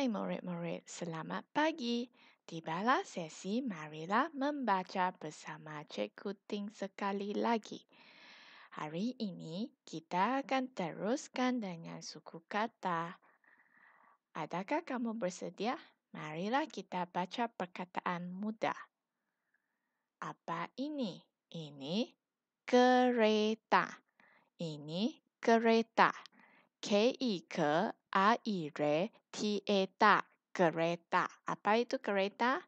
Hai murid-murid, selamat pagi. Tibalah sesi Marilah Membaca bersama Cikgu Ting sekali lagi. Hari ini, kita akan teruskan dengan suku kata. Adakah kamu bersedia? Marilah kita baca perkataan mudah. Apa ini? Ini kereta. Ini kereta. K-I-K-A-I-R-E-T-A tieta kereta. Apa itu kereta?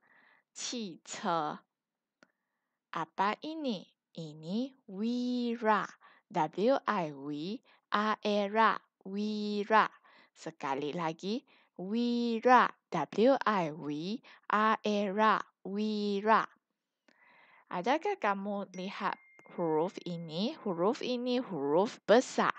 Cice. Apa ini? Ini wira. W I W A e R A wira. Sekali lagi wira. W I W A e R A wira. Adakah kamu lihat huruf ini? Huruf ini huruf besar.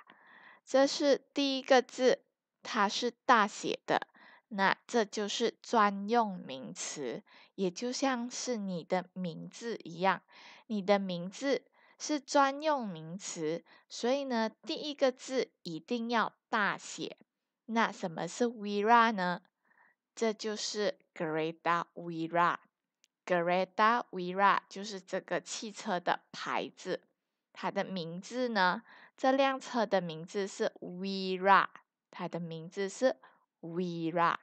这是第一个字它是大写的，那这就是专用名词，也就像是你的名字一样。你的名字是专用名词，所以呢，第一个字一定要大写。那什么是 Vira 呢？这就是 Greta Vira。Greta Vira 就是这个汽车的牌子。它的名字呢？这辆车的名字是 Vira。他的名字是 Vira。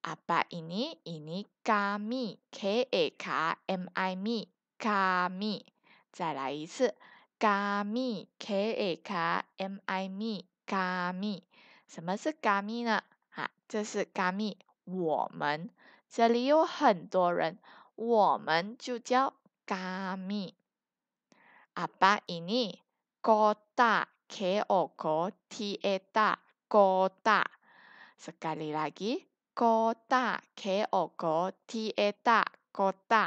阿爸伊尼伊尼嘎咪 K A 卡 M I 咪嘎咪，再来一次嘎咪 K A 卡 M I 咪嘎咪。什么是嘎咪呢？啊，这是嘎咪，我们这里有很多人，我们就叫嘎咪。阿爸伊尼 Gota。keoko, tieta, kota. Sekali lagi, kota, keoko, tieta, kota.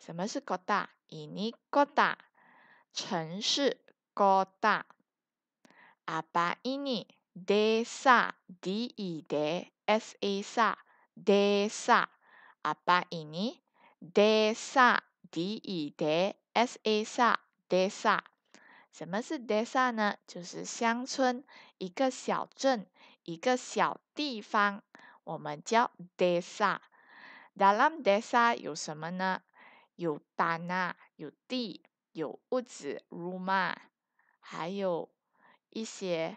什么是 kota？ini kota，城市 kota。apa ini desa d i d s a sa desa apa ini desa d i d s a sa desa 什么是 desa 呢？就是乡村，一个小镇，一个小地方，我们叫 desa。dalam desa 有什么呢？有田啊，有地，有屋子 rumah，还有一些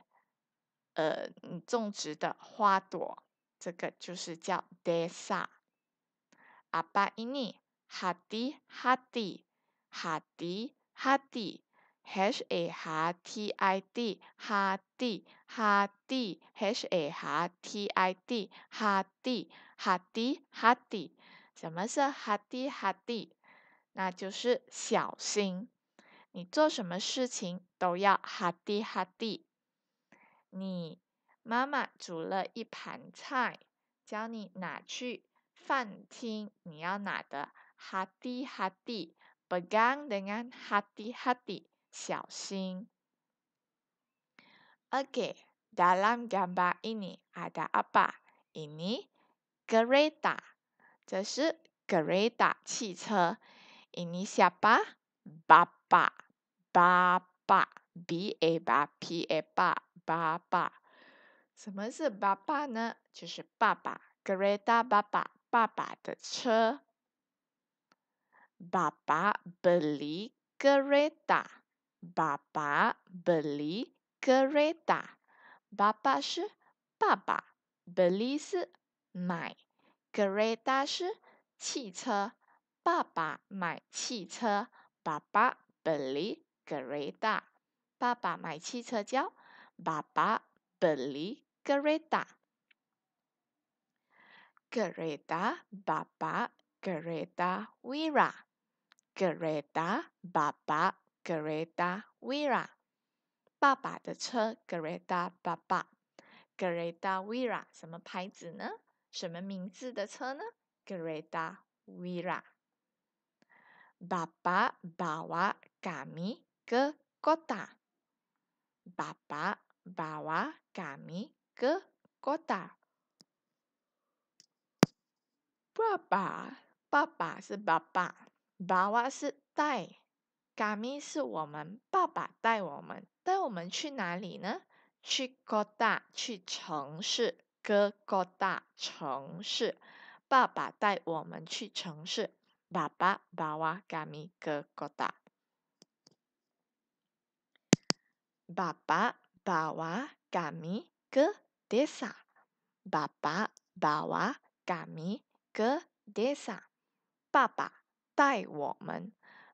呃，种植的花朵，这个就是叫 desa。apa ini hati hati hati hati h a h t i d 哈 d 哈 d h a h t i d 哈 d 哈 d 哈 d，什么是那就是小心，你做什么事情都要哈 d 哈 d。你妈妈煮了一盘菜，教你拿去饭厅，你要拿的哈 d 哈蒂，不讲得按哈蒂哈蒂。小心。o k a dalam gambar ini ada apa? Ini Gereta，这是 Gereta 汽车。Ini siapa? Baba，baba，b a b a b a b a。p a 什么是 b a 爸 a 呢？就是爸爸，Gereta 爸爸，爸爸的车。Baba beli Gereta。爸爸，buy，Greta。爸爸是爸爸，buy 是买，Greta 是汽车。爸爸买汽车，爸爸 buy，Greta。爸爸买汽车叫爸爸 buy，Greta。Greta，爸爸，Greta，Wira。Greta，爸爸。Greta Vera，爸爸的车。Greta 爸爸，Greta Vera 什么牌子呢？什么名字的车呢？Greta Vera，爸爸爸爸，嘎咪哥哥达。爸爸爸爸是爸爸，爸爸是带。嘎咪是我们爸爸带我们，带我们去哪里呢？去哥大，去城市哥哥大城市。爸爸带我们去城市，爸爸把哇嘎咪哥哥大，爸爸把哇嘎咪哥德萨，爸爸把哇嘎咪哥德萨。爸爸带我们。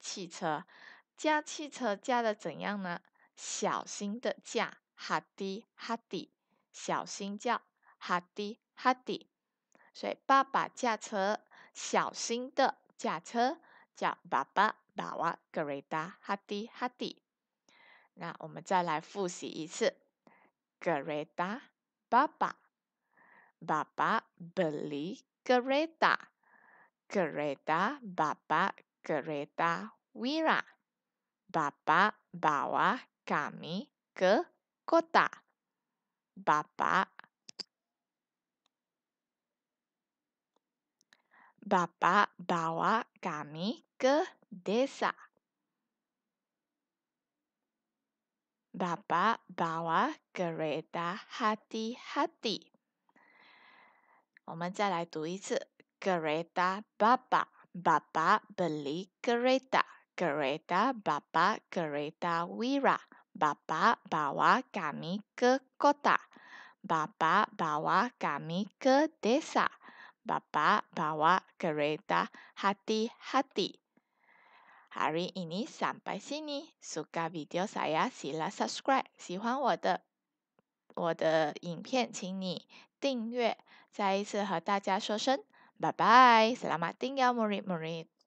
汽车，驾汽车驾的怎样呢？小心的驾，哈迪哈迪，小心叫，哈迪哈迪。所以爸爸驾车，小心的驾车，叫爸爸爸爸格瑞达哈迪哈迪。那我们再来复习一次，格瑞达爸爸，爸爸 b l 利格瑞达，格瑞达爸爸。kereta Wira. Bapa bawa kami ke kota. Bapa Bapa bawa kami ke desa. Bapa bawa kereta hati-hati. 我们再来读一次，kereta bapa。Bapak. b a b a beli kereta, kereta b a b a kereta Wira. b a b a bawa kami ke kota. b a b a bawa kami ke desa. b a b a bawa kereta hati-hati. Hari ini sampai sini. Sukac video saya, sila subscribe. 喜欢我的我的影片，请你订阅。再一次和大家说声。Bye-bye. Selamat tinggal murid-murid.